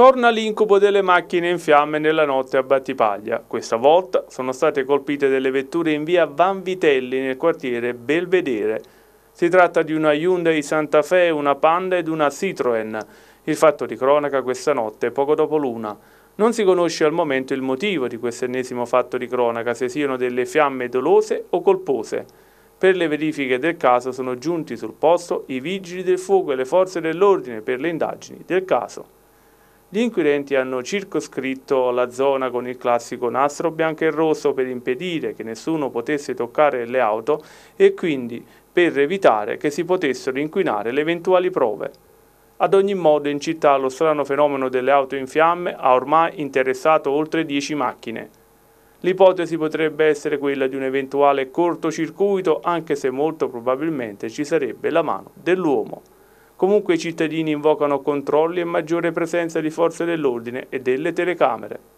Torna l'incubo delle macchine in fiamme nella notte a Battipaglia. Questa volta sono state colpite delle vetture in via Vanvitelli nel quartiere Belvedere. Si tratta di una Hyundai Santa Fe, una Panda ed una Citroën. Il fatto di cronaca questa notte, poco dopo l'una. Non si conosce al momento il motivo di questo ennesimo fatto di cronaca, se siano delle fiamme dolose o colpose. Per le verifiche del caso sono giunti sul posto i vigili del fuoco e le forze dell'ordine per le indagini del caso. Gli inquirenti hanno circoscritto la zona con il classico nastro bianco e rosso per impedire che nessuno potesse toccare le auto e quindi per evitare che si potessero inquinare le eventuali prove. Ad ogni modo in città lo strano fenomeno delle auto in fiamme ha ormai interessato oltre 10 macchine. L'ipotesi potrebbe essere quella di un eventuale cortocircuito anche se molto probabilmente ci sarebbe la mano dell'uomo. Comunque i cittadini invocano controlli e maggiore presenza di forze dell'ordine e delle telecamere.